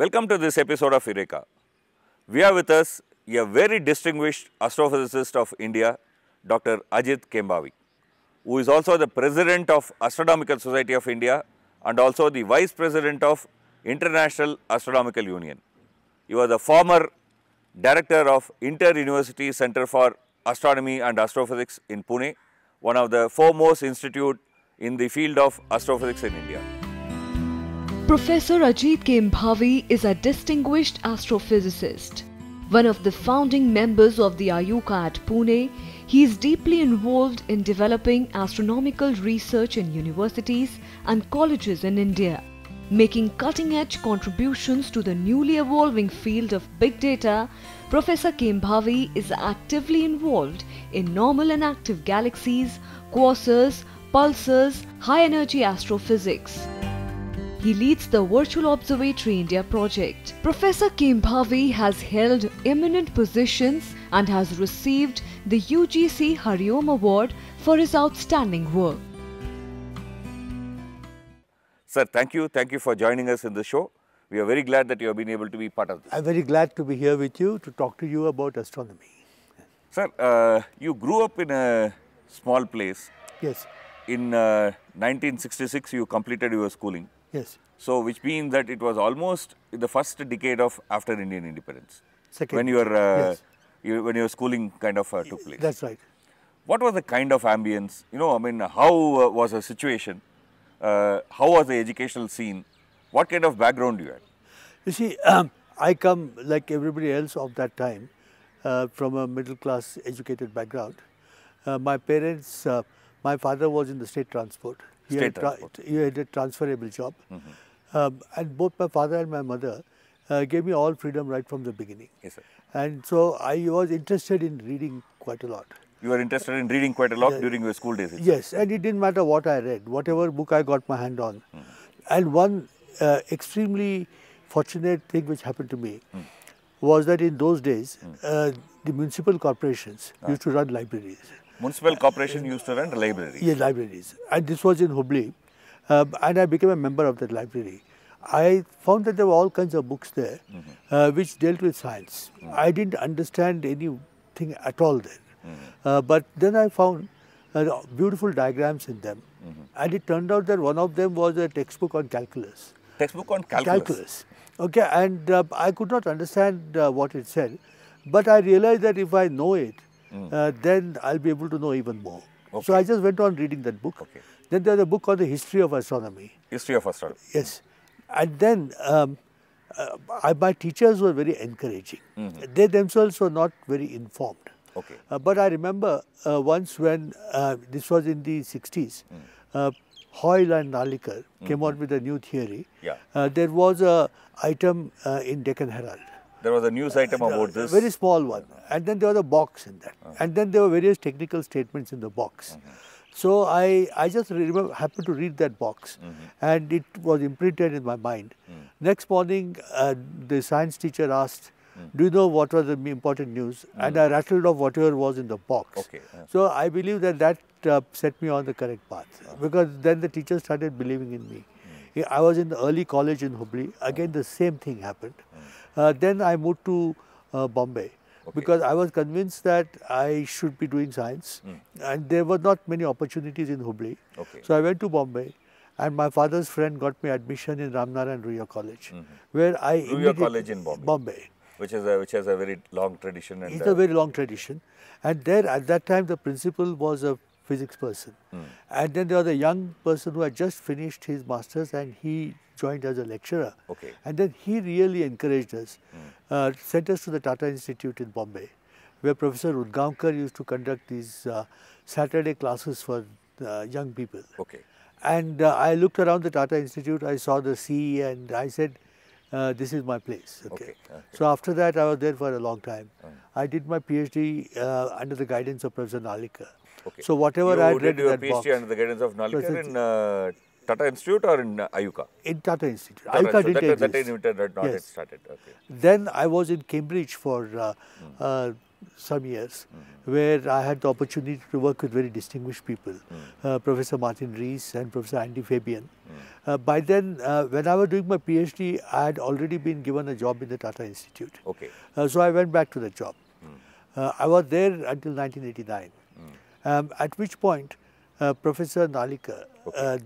Welcome to this episode of Eureka. We have with us a very distinguished astrophysicist of India, Dr. Ajit Kembavi, who is also the president of Astronomical Society of India and also the vice president of International Astronomical Union. He was the former director of Inter-University Center for Astronomy and Astrophysics in Pune, one of the foremost institute in the field of astrophysics in India. Professor Ajit K. Mbhavi is a distinguished astrophysicist. One of the founding members of the Ayuka at Pune, he is deeply involved in developing astronomical research in universities and colleges in India, making cutting-edge contributions to the newly evolving field of big data. Professor Kembhavi is actively involved in normal and active galaxies, quasars, pulsars, high-energy astrophysics. He leads the Virtual Observatory India project. Professor Kim Bhavi has held eminent positions and has received the UGC Hariom Award for his outstanding work. Sir, thank you. Thank you for joining us in the show. We are very glad that you have been able to be part of this. I'm very glad to be here with you to talk to you about astronomy. Sir, uh, you grew up in a small place. Yes. In uh, 1966, you completed your schooling. Yes. So, which means that it was almost the first decade of after Indian independence. Second. When your uh, yes. you, when your schooling kind of uh, took place. That's right. What was the kind of ambience? You know, I mean, how uh, was the situation? Uh, how was the educational scene? What kind of background you had? You see, um, I come like everybody else of that time uh, from a middle class educated background. Uh, my parents, my father was in the state transport you had, had, a transferable job. Mm -hmm. um, and both my father and my mother uh, gave me all freedom right from the beginning. Yes, sir. And so I was interested in reading quite a lot. You were interested in reading quite a lot yeah. during your school days? Itself. Yes, and it didn't matter what I read, whatever book I got my hand on. Mm -hmm. And one uh, extremely fortunate thing which happened to me mm. was that in those days, mm. uh, the municipal corporations ah. used to run libraries. Municipal Corporation used to run libraries. Yes, libraries. And this was in Hubli. Um, and I became a member of that library. I found that there were all kinds of books there mm -hmm. uh, which dealt with science. Mm -hmm. I didn't understand anything at all then. Mm -hmm. uh, but then I found uh, beautiful diagrams in them. Mm-hmm. And it turned out that one of them was a textbook on calculus. Textbook on calculus. Calculus. Okay, and uh, I could not understand uh, what it said. But I realized that if I know it, Mm. uh, then I'll be able to know even more. Okay. So I just went on reading that book. Okay. Then there's a book called The History of Astronomy. History of Astronomy. Yes. And then um, uh, I, my teachers were very encouraging. Mm -hmm. They themselves were not very informed. Okay. Uh, but I remember uh, once when uh, this was in the 60s, mm. Uh, Hoyle and Nalikar mm -hmm. came mm-hmm. out with a new theory. Yeah. there was a item in Deccan Herald there was a news uh, item about this. Very small one. And then there was a box in that. Uh-huh. And then there were various technical statements in the box. Uh-huh. So I, I just remember, happened to read that box mm -hmm. and it was imprinted in my mind. Mm. Next morning, uh, the science teacher asked, mm. do you know what was the important news? Mm. And I rattled off whatever was in the box. Okay. Yeah. So I believe that that uh, set me on the correct path yeah. Uh-huh. because then the teacher started believing in me. Mm. I was in the early college in Hubli. Again, the same thing happened. Mm. Uh, then I moved to uh, Bombay. Okay. because I was convinced that I should be doing science, mm. and there were not many opportunities in Hubli. Okay. So I went to Bombay, and my father's friend got me admission in and Ruya College, mm -hmm. where I Ruya College in Bombay. Bombay. Which is a, which has a very long tradition. And it's a very long tradition, and there at that time the principal was a physics person. Mm. And then there was a young person who had just finished his master's and he joined as a lecturer. Okay. And then he really encouraged us, mm. uh, sent us to the Tata Institute in Bombay, where Professor Udgaonkar used to conduct these uh, Saturday classes for uh, young people. Okay. And uh, I looked around the Tata Institute, I saw the sea and I said, uh, this is my place. Okay. Okay, okay. So after that, I was there for a long time. Mm. I did my PhD uh, under the guidance of Professor Nalika. Okay. So whatever you I did, did your PhD under the guidance of Nalkar so in uh, Tata Institute or in uh, Ayuka? In Tata Institute. Tata, Ayuka so did that, that Institute had not yes. started. Okay. Then I was in Cambridge for uh, mm. some years, mm. where I had the opportunity to work with very distinguished people, mm. Professor Martin Rees and Professor Andy Fabian. Hmm. Uh, by then, when I was doing my PhD, I had already been given a job in the Tata Institute. Okay. so I went back to that job. Hmm. I was there until 1989. Um, at which point, uh, Professor Nalika uh, okay. uh,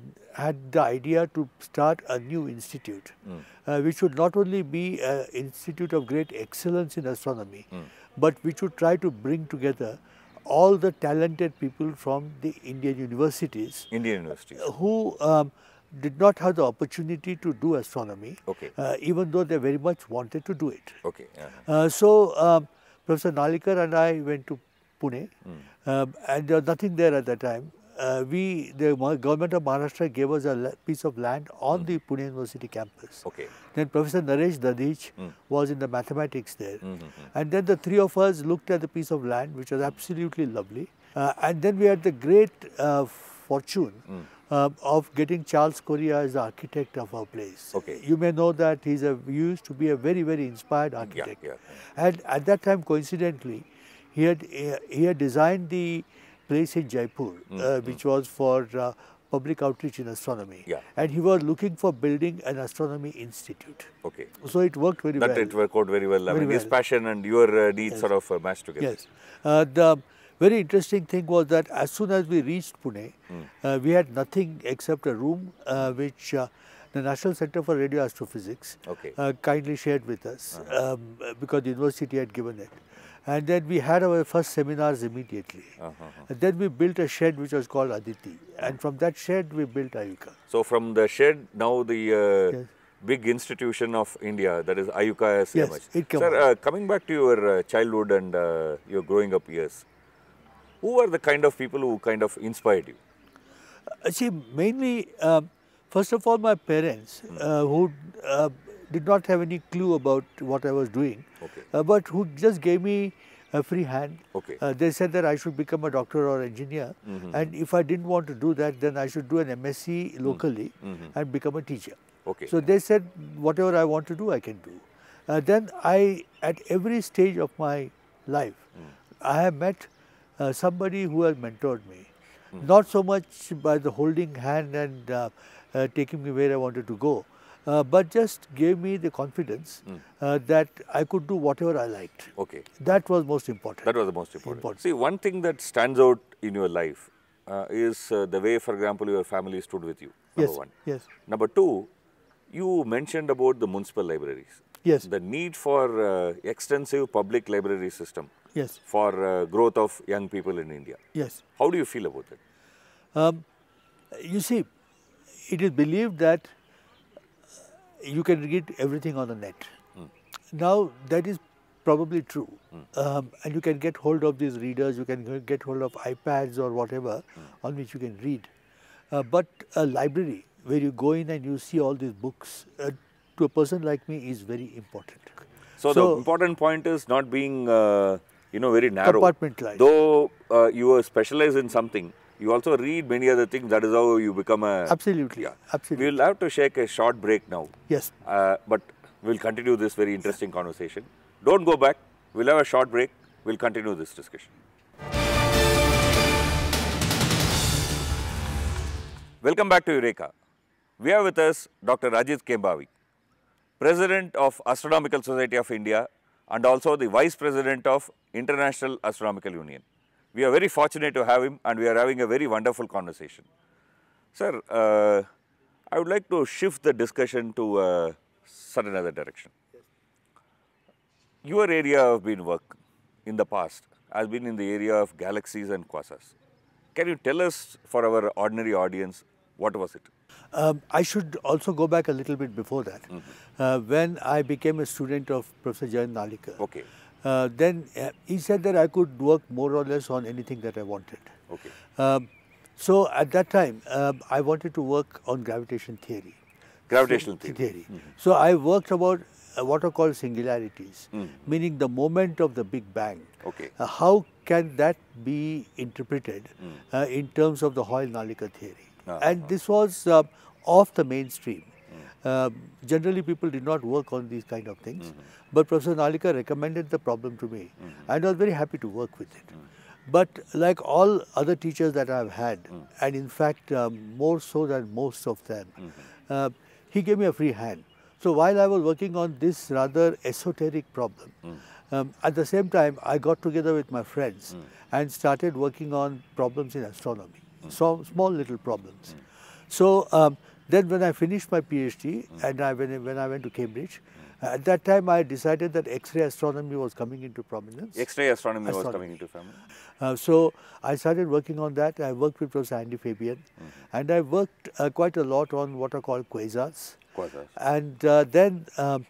had the idea to start a new institute, mm. uh, which would not only be an institute of great excellence in astronomy, mm. but which would try to bring together all the talented people from the Indian universities. Indian universities. Uh, who um, did not have the opportunity to do astronomy, okay. Uh, even though they very much wanted to do it. Okay. -huh. so, um, Professor Nalikar and I went to Pune, mm. and there was nothing there at that time. Uh, we, the government of Maharashtra gave us a piece of land on mm. the Pune University campus. Okay. Then Professor Naresh Dadich mm. was in the mathematics there. Hmm, hmm, -hmm. And then the three of us looked at the piece of land, which was absolutely lovely. Uh, and then we had the great uh, fortune hmm. um, of getting Charles Correa as the architect of our place. Okay. You may know that he's a, he used to be a very, very inspired architect. Yeah, yeah. And at that time, coincidentally, he had, he had designed the place in Jaipur, mm, uh, mm. which was for uh, public outreach in astronomy. Yeah. And he was looking for building an astronomy institute. Okay. So it worked very that well. That it worked out very well. I very mean, well. his passion and your uh, needs yes. sort of uh, matched together. Yes. Uh, the very interesting thing was that as soon as we reached Pune, mm. Uh, we had nothing except a room which the National Center for Radio Astrophysics okay. uh, kindly shared with us uh -huh. um, because the university had given it. And then we had our first seminars immediately. Uh -huh. Uh-huh. And then we built a shed which was called Aditi. And from that shed, we built Ayuka. So from the shed, now the uh, yes. big institution of India, that is Ayuka as Yes, it it Sir, uh, coming back to your uh, childhood and uh, your growing up years, who were the kind of people who kind of inspired you? Uh, see, mainly, first of all, my parents, hmm. who did not have any clue about what I was doing, okay. uh, but who just gave me a free hand. Okay. Uh, they said that I should become a doctor or engineer, mm -hmm. and if I didn't want to do that, then I should do an MSc mm-hmm. locally mm -hmm. and become a teacher. Okay. So they said whatever I want to do, I can do. Uh, then I, at every stage of my life, mm. I have met uh, somebody who has mentored me. Mm. Not so much by the holding hand and uh, uh, taking me where I wanted to go, uh, but just gave me the confidence mm. uh, that I could do whatever I liked. Okay. That was most important. That was the most important. important. See, one thing that stands out in your life uh, is uh, the way, for example, your family stood with you. Number yes. one. Yes. Number two, you mentioned about the municipal libraries. Yes. The need for uh, extensive public library system. Yes. For uh, growth of young people in India. Yes. How do you feel about it? Um, you see, it is believed that you can read everything on the net. Mm. Now, that is probably true. Mm. Um, and you can get hold of these readers, you can get hold of iPads or whatever mm. on which you can read. Uh, but a library where you go in and you see all these books uh, to a person like me is very important. So, so the important point is not being, uh, you know, very narrow. Compartmentalized. Though uh, you are specialized in something, you also read many other things. That is how you become a... Absolutely. Yeah. Absolutely. We'll have to take a short break now. Yes. Uh, but we'll continue this very interesting conversation. Don't go back. We'll have a short break. We'll continue this discussion. Welcome back to Eureka. We have with us Dr. Rajit Kembavi, President of Astronomical Society of India and also the Vice President of International Astronomical Union. We are very fortunate to have him and we are having a very wonderful conversation. Sir, uh, I would like to shift the discussion to uh, a certain other direction. Your area of been work in the past has been in the area of galaxies and quasars. Can you tell us for our ordinary audience what was it? Um, I should also go back a little bit before that. Mm -hmm. uh, when I became a student of Professor Jayan Nalikar, okay. Uh, then uh, he said that I could work more or less on anything that I wanted. Okay. Um, so at that time, uh, I wanted to work on gravitation theory. Gravitational theory. theory. Mm -hmm. So I worked about uh, what are called singularities, mm -hmm. meaning the moment of the Big Bang. Okay. Uh, how can that be interpreted mm. Uh, in terms of the Hoyle-Nalika theory? -huh. Ah, and ah. this was um, off the mainstream. Um, generally, people did not work on these kind of things, mm -hmm. but Professor Nalika recommended the problem to me, mm -hmm. and I was very happy to work with it. Mm -hmm. But like all other teachers that I've had, mm. and in fact um, more so than most of them, mm-hmm. uh, he gave me a free hand. So while I was working on this rather esoteric problem, mm. um, at the same time I got together with my friends mm. and started working on problems in astronomy, so small little problems. So. Um, then when I finished my PhD and I, when, when I went to Cambridge, uh, at that time, I decided that X-ray astronomy was coming into prominence. X-ray astronomy, astronomy, was coming into prominence. Uh, so, I started working on that. I worked with Professor Andy Fabian. Mm And I worked uh, quite a lot on what are called quasars. Quasars. And uh, then um,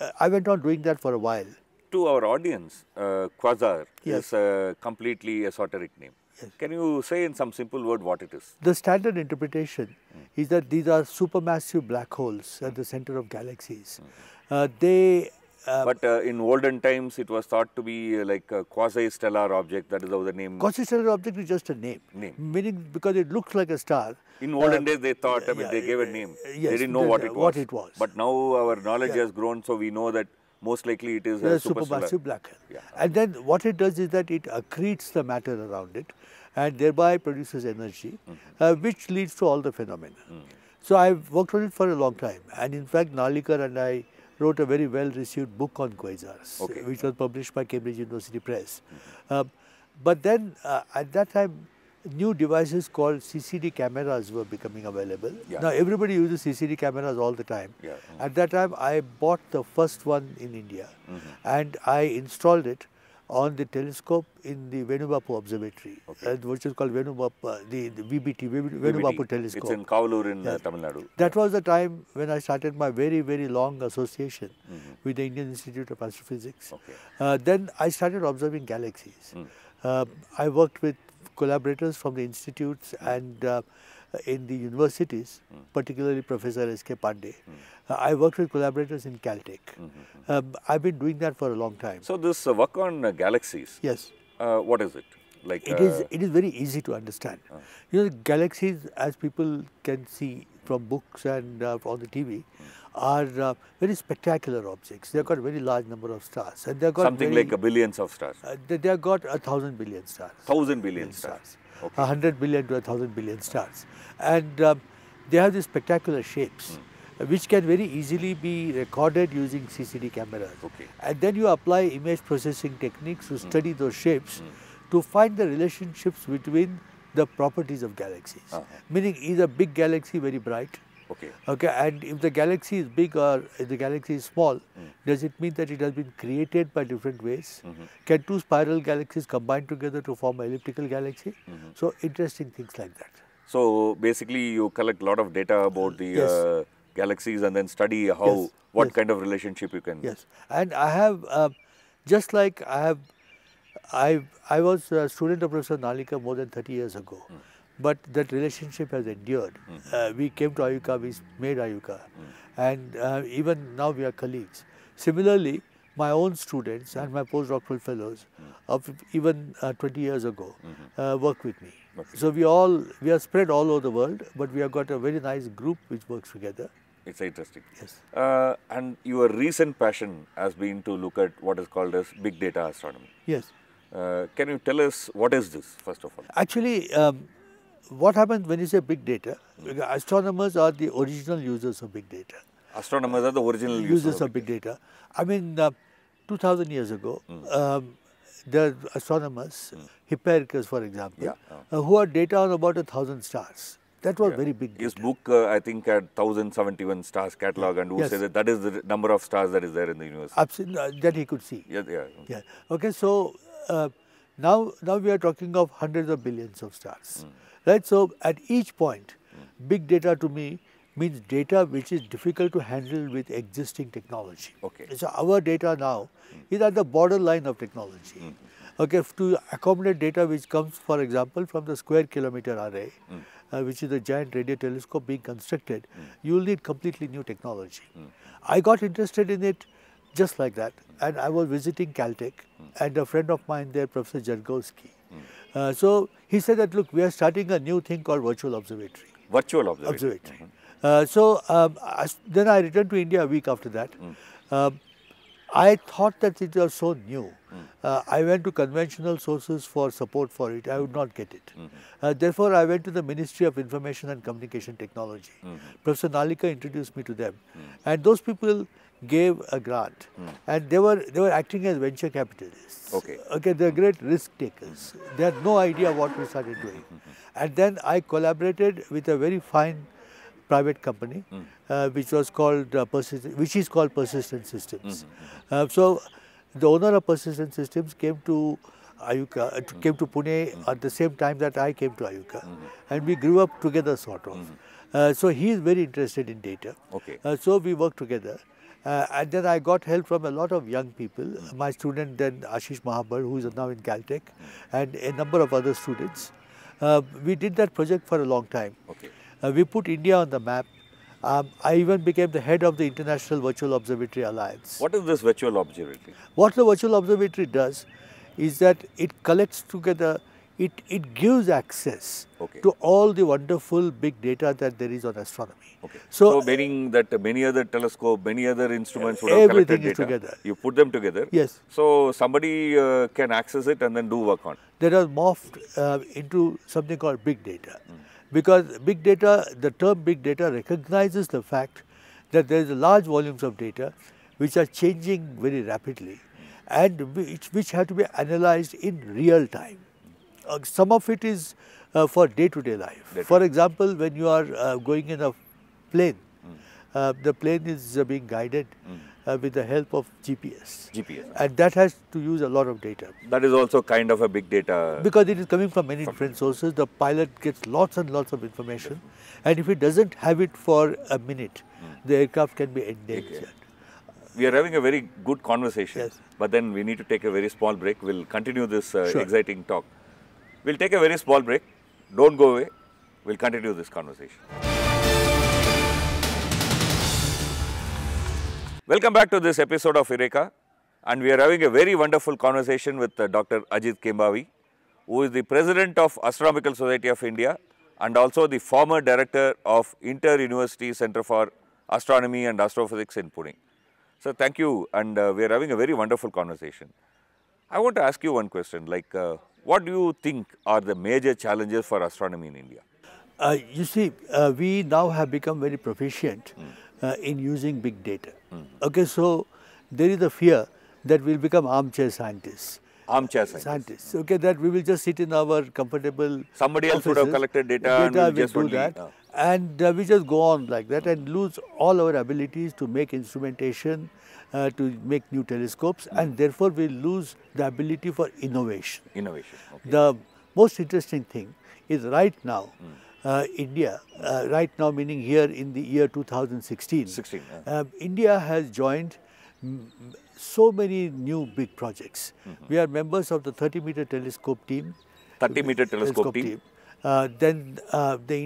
uh, I went on doing that for a while. To our audience, uh, quasar yes. is a completely esoteric name. Yes. Can you say in some simple word what it is? The standard interpretation mm. is that these are supermassive black holes at the center of galaxies. Hmm. Uh, they uh, but uh, in olden times, it was thought to be uh, like a quasi-stellar object. That is how the name. Quasi-stellar object is just a name. Name. Meaning because it looks like a star. In olden uh, days, they thought. I mean, yeah, they gave a uh, name. Uh, yes, they didn't know what it was. What it was. But now our knowledge yeah. has grown, so we know that most likely it is a supermassive black hole. Yeah. And then what it does is that it accretes the matter around it and thereby produces energy, mm -hmm. uh, which leads to all the phenomena. Mm -hmm. So I've worked on it for a long time, and in fact, Nalikar and I wrote a very well-received book on quasars, okay. Uh, which was mm-hmm. published by Cambridge University Press. Mm -hmm. um, but then, uh, at that time, new devices called CCD cameras were becoming available. Yeah. Now, everybody uses CCD cameras all the time. Yeah. At that time, I bought the first one in India, mm-hmm. and I installed it on the telescope in the Venubapu Observatory, okay. uh, which is called Venubapu, uh, the, the VBT, Venubapu VBT. Telescope. It's in Kowloor in uh, yes. Tamil Nadu. That was the time when I started my very, very long association mm -hmm. with the Indian Institute of Astrophysics. Okay. Uh, then I started observing galaxies. Mm. Uh, I worked with collaborators from the institutes mm. and uh, uh, in the universities, mm. particularly Professor S.K. Pandey. Mm. Uh, I worked with collaborators in Caltech. -hmm. Um, I've been doing that for a long time. So this uh, work on uh, galaxies. Yes. what is it? Like it is. It is very easy to understand. You know, galaxies, as people can see from books and on the TV, mm. are uh, very spectacular objects. They've got a very large number of stars. And they've got Something very, like a billions of stars. Uh, they, have got a thousand billion stars. Thousand billion, billion stars. stars okay. 100 billion to 1000 billion stars. And um, they have these spectacular shapes. Mm. Which can very easily be recorded using CCD cameras. Okay. And then you apply image processing techniques to hmm. study mm. those shapes hmm. to find the relationships between the properties of galaxies. Uh -huh. Meaning big galaxy very bright Okay. Okay, and if the galaxy is big or the galaxy is small, mm. does it mean that it has been created by different ways? Mm -hmm. Can two spiral galaxies combine together to form an elliptical galaxy? Mm -hmm. So interesting things like that. So basically, you collect a lot of data about the yes. uh, galaxies and then study how yes. what yes. kind of relationship you can. Yes, and I have uh, just like I have I I was a student of Professor Nalika more than 30 years ago. Mm but that relationship has endured. Mm. Uh, we came to Ayuka, we made Ayuka, mm. and uh, even now we are colleagues. Similarly, my own students and my postdoctoral fellows, mm. of even uh, 20 years ago, -hmm. Uh, work with me. Okay. So we all we are spread all over the world, but we have got a very nice group which works together. It's interesting. Yes. Uh, and your recent passion has been to look at what is called as big data astronomy. Yes. Uh, can you tell us what is this first of all? Actually, um, what happens when you say big data? Astronomers are the original users of big data. Astronomers are the original users, users of big data. data. I mean, uh, 2000 years ago, mm. um, the astronomers, mm. Hipparchus for example, yeah. uh, who had data on about a thousand stars. That was yeah. very big. Data. His book, uh, I think, had 1071 stars catalog, yeah. and who yes. says that that is the number of stars that is there in the universe. Absolutely, uh, that he could see. Yeah, yeah. Hmm. yeah. Okay, so uh, now, now we are talking of hundreds of billions of stars. Mm. Right? So at each point, big data to me means data which is difficult to handle with existing technology. Okay. So our data now is at the borderline of technology. Mm Okay, to accommodate data which comes, for example, from the square kilometer array, mm. uh, which is a giant radio telescope being constructed, mm. you'll need completely new technology. Mm. I got interested in it just like that, and I was visiting Caltech, mm. and a friend of mine there, Professor Jargowski, uh, so he said that, look, we are starting a new thing called virtual observatory. Virtual observatory. observatory. Mm -hmm. uh, so um, then I returned to India a week after that. Mm. Um, I thought that it was so new. Mm. Uh, I went to conventional sources for support for it. I would not get it. -hmm. therefore, I went to the Ministry of Information and Communication Technology. -hmm. Professor Nalika introduced me to them. Mm. And those people gave a grant, mm. and they were they were acting as venture capitalists. Okay. Okay, they're great risk takers. They had no idea what we started doing, and then I collaborated with a very fine private company, mm. uh, which was called uh, which is called Persistent Systems. Hmm, hmm, -hmm. Uh, so, the owner of Persistent Systems came to Ayuka uh, came to Pune mm. at the same time that I came to Ayuka, mm. and we grew up together, sort of. Mm. Uh, so he is very interested in data. Okay. Uh, so we worked together. Uh, and then I got help from a lot of young people. Hmm. My student then Ashish Mahabal, who is now in Caltech, and a number of other students. Uh, we did that project for a long time. Okay. Uh, we put India on the map. Um, I even became the head of the International Virtual Observatory Alliance. What is this virtual observatory? What the virtual observatory does is that it collects together it, it gives access okay. to all the wonderful big data that there is on astronomy. Okay. So, so meaning that many other telescope, many other instruments would have collected data. together. You put them together. Yes. So somebody uh, can access it and then do work on it. That has morphed uh, into something called big data. Mm. Because big data, the term big data recognizes the fact that there is large volumes of data which are changing very rapidly and which, which have to be analyzed in real time uh, some of it is uh, for day-to-day -day life. Day -day. For example, when you are uh, going in a plane, mm. the plane is uh, being guided mm. with the help of GPS. GPS. And that has to use a lot of data. That is also kind of a big data. Because it is coming from many different sources, the pilot gets lots and lots of information. And if he doesn't have it for a minute, mm. the aircraft can be endangered. Okay we are having a very good conversation, yes. but then we need to take a very small break. We'll continue this uh, sure. exciting talk. We'll take a very small break. Don't go away. We'll continue this conversation. Welcome back to this episode of Eureka. And we are having a very wonderful conversation with uh, Dr. Ajit Kembavi, who is the president of Astronomical Society of India and also the former director of Inter-University Center for Astronomy and Astrophysics in Pune. So, thank you and uh, we are having a very wonderful conversation. I want to ask you one question like uh, what do you think are the major challenges for astronomy in India? Uh, you see, uh, we now have become very proficient mm. uh, in using big data. Mm. Okay, so there is a fear that we'll become armchair scientists. Armchair scientists. scientists. Okay, that we will just sit in our comfortable Somebody else would have collected data, data and we'll, will just do only, that. Uh, and uh, we just go on like that and lose all our abilities to make instrumentation, uh, to make new telescopes mm and therefore we lose the ability for innovation. Innovation. Okay. The most interesting thing is right now, mm. Uh, India, uh, right now meaning here in the year 2016, 16, yeah. uh, India has joined mm, so many new big projects. Mm -hmm. We are members of the 30 meter telescope team. 30 meter telescope, telescope team. team. Uh, then uh, the,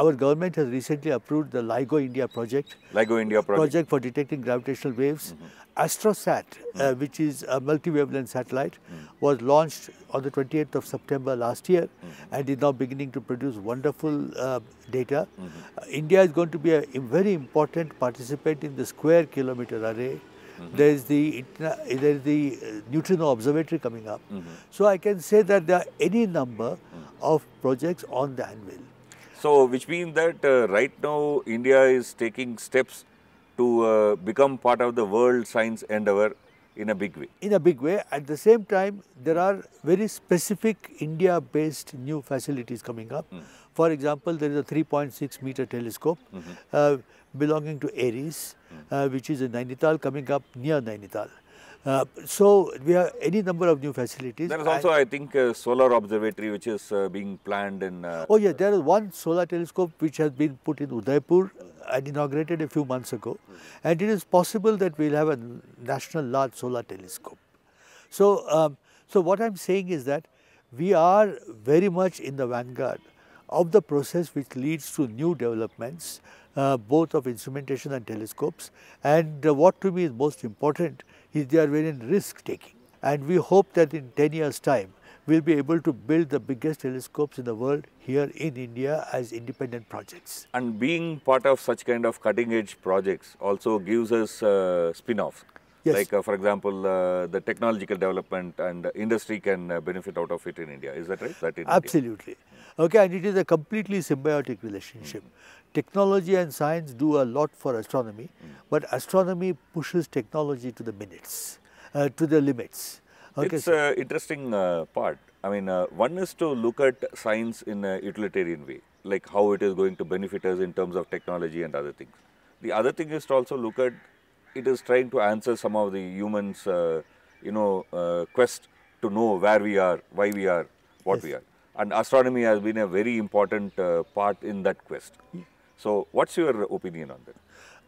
our government has recently approved the LIGO India project. LIGO India project. Project for detecting gravitational waves. Mm -hmm. AstroSat, mm -hmm. uh, mm-hmm. which is a multi-wavelength satellite, mm -hmm. was launched on the 28th of September last year mm-hmm. and is now beginning to produce wonderful uh, data. Mm-hmm. Uh, India is going to be a very important participant in the square kilometer array -hmm. There's the there's the neutrino observatory coming up. Mm -hmm. So I can say that there are any number mm -hmm. of projects on the anvil. So which means that uh, right now India is taking steps to uh, become part of the world science endeavor in a big way. In a big way. At the same time, there are very specific India-based new facilities coming up. Mm. For example, there is a 3.6 meter telescope. Mm-hmm. Uh, belonging to Aries, hmm. uh, which is in Nainital, coming up near Nainital. Uh, so we have any number of new facilities. There is also, I, think, a solar observatory which is uh, being planned in. Uh, oh yeah, there is one solar telescope which has been put in Udaipur and inaugurated a few months ago, hmm. and it is possible that we'll have a national large solar telescope. So, um, so what I'm saying is that we are very much in the vanguard of the process which leads to new developments uh, both of instrumentation and telescopes. And uh, what to me is most important is they are very risk taking. And we hope that in 10 years time, we'll be able to build the biggest telescopes in the world here in India as independent projects. And being part of such kind of cutting edge projects also gives us uh, spin-offs. Yes. Like, uh, for example, uh, the technological development and industry can uh, benefit out of it in India. Is that right? That Absolutely. India? Okay, and it is a completely symbiotic relationship. Mm -hmm technology and science do a lot for astronomy, mm. but astronomy pushes technology to the minutes, uh, to the limits. Okay, it's an interesting uh, part. I mean, uh, one is to look at science in a utilitarian way, like how it is going to benefit us in terms of technology and other things. The other thing is to also look at it is trying to answer some of the humans, uh, you know, uh, quest to know where we are, why we are, what yes. we are. And astronomy has been a very important uh, part in that quest. So what's your opinion on that?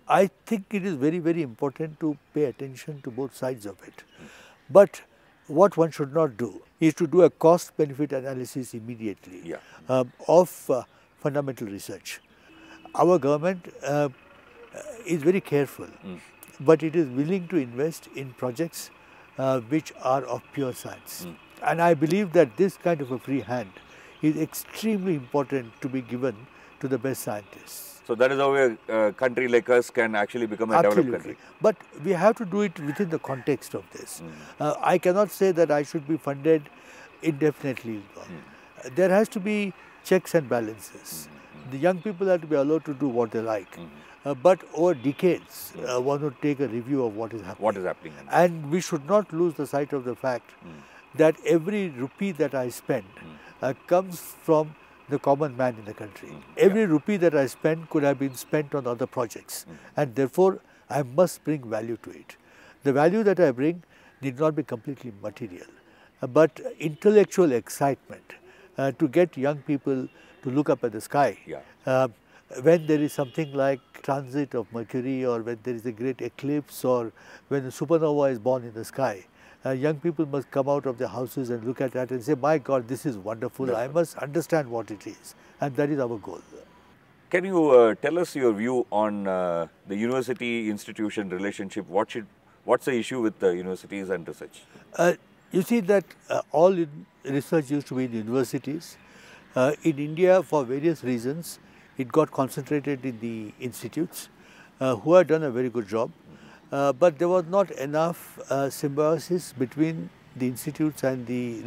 I think it is very, very important to pay attention to both sides of it. But what one should not do is to do a cost-benefit analysis immediately yeah. um, of uh, fundamental research. Our government uh, is very careful, mm. but it is willing to invest in projects uh, which are of pure science. Mm. And I believe that this kind of a free hand is extremely important to be given to the best scientists. So that is how a uh, country like us can actually become a Absolutely. developed country. But we have to do it within the context of this. Mm. Uh, I cannot say that I should be funded indefinitely. Mm. There has to be checks and balances. Mm. The young people have to be allowed to do what they like. Hmm. Uh, but over decades, hmm. uh, one would take a review of what is happening. What is happening. And we should not lose the sight of the fact that every rupee that I spend uh, comes from the common man in the country. Mm. Every yeah. rupee that I spend could have been spent on other projects mm. and therefore I must bring value to it. The value that I bring need not be completely material uh, but intellectual excitement uh, to get young people to look up at the sky. Yeah. Uh, when there is something like transit of Mercury or when there is a great eclipse or when a supernova is born in the sky, uh, young people must come out of their houses and look at that and say, my God, this is wonderful. I must understand what it is. And that is our goal. Can you uh, tell us your view on uh, the university-institution relationship? What should, what's the issue with the universities and research? Uh, you see that uh, all research used to be in universities. Uh, in India, for various reasons, it got concentrated in the institutes, who have done a very good job. Uh, but there was not enough uh, symbiosis between the institutes and the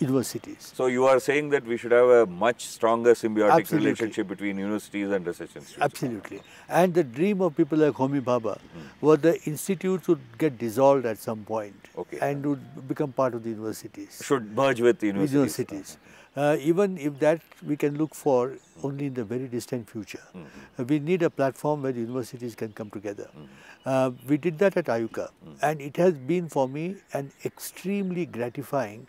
universities. So you are saying that we should have a much stronger symbiotic Absolutely. relationship between universities and research institutes. Absolutely. And the dream of people like Homi Baba hmm. was the institutes would get dissolved at some point okay. and would become part of the universities. Should merge with the universities. universities uh, even if that we can look for only in the very distant future. Mm uh, we need a platform where universities can come together. Mm uh, we did that at IUCA mm mm-hmm. and it has been for me an extremely gratifying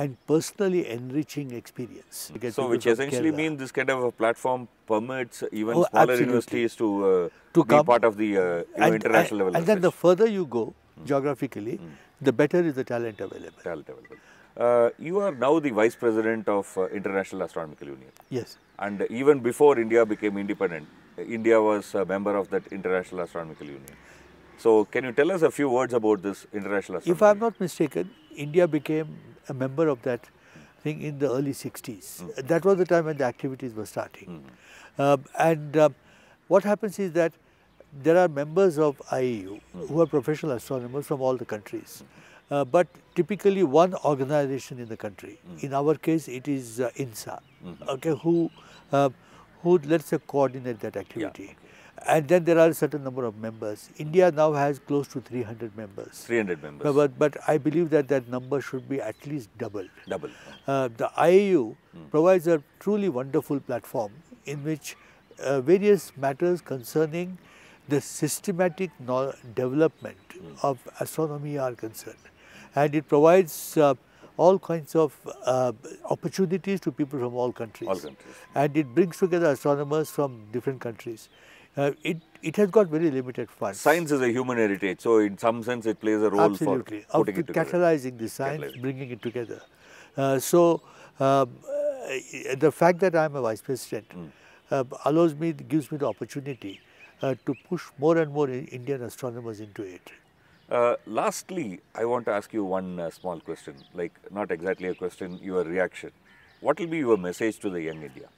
and personally enriching experience. So which essentially means this kind of a platform permits even oh, smaller absolutely. universities to, uh, to be come. part of the uh, and, international and, level. And then the further you go geographically, the better is the talent available. Talent available. Uh, you are now the vice president of uh, International Astronomical Union. Yes. And even before India became independent, India was a member of that International Astronomical Union. So, can you tell us a few words about this International Astronomical If I am not mistaken, India became a member of that thing in the early 60s. Mm -hmm. That was the time when the activities were starting. Mm -hmm. um, and um, what happens is that there are members of IEU mm -hmm. who are professional astronomers from all the countries. Mm-hmm uh, but typically one organization in the country. Mm. In our case, it is uh, INSA, mm -hmm. okay, who, uh, who let's say coordinate that activity. Yeah, And then there are a certain number of members. India now has close to 300 members. 300 members. but, but I believe that that number should be at least double. Double. Uh, the IAU mm. provides a truly wonderful platform in which uh, various matters concerning the systematic development hmm. of astronomy are concerned and it provides uh, all kinds of uh, opportunities to people from all countries. all countries. And it brings together astronomers from different countries. Uh, it, it has got very limited funds. Science is a human heritage, so in some sense it plays a role Absolutely. for putting of, it catalyzing the science, catalyzing. bringing it together. Uh, so, um, uh, the fact that I am a vice president mm. allows me, gives me the opportunity to push more and more Indian astronomers into it. Uh, lastly, I want to ask you one uh, small question, like not exactly a question, your reaction. What will be your message to the young India?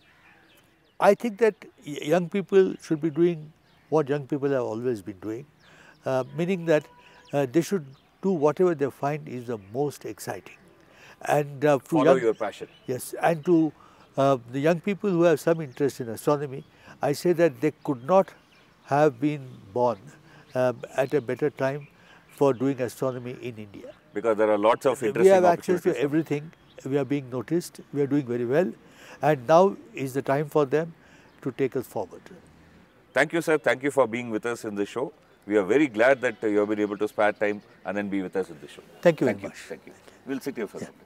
I think that young people should be doing what young people have always been doing, uh, meaning that uh, they should do whatever they find is the most exciting. And uh, follow young, your passion. Yes, and to uh, the young people who have some interest in astronomy, I say that they could not have been born um, at a better time for doing astronomy in India. Because there are lots of interesting We have access to everything. We are being noticed. We are doing very well. And now is the time for them to take us forward. Thank you, sir. Thank you for being with us in the show. We are very glad that you have been able to spare time and then be with us in the show. Thank you Thank very you. much. Thank you. We'll sit here for a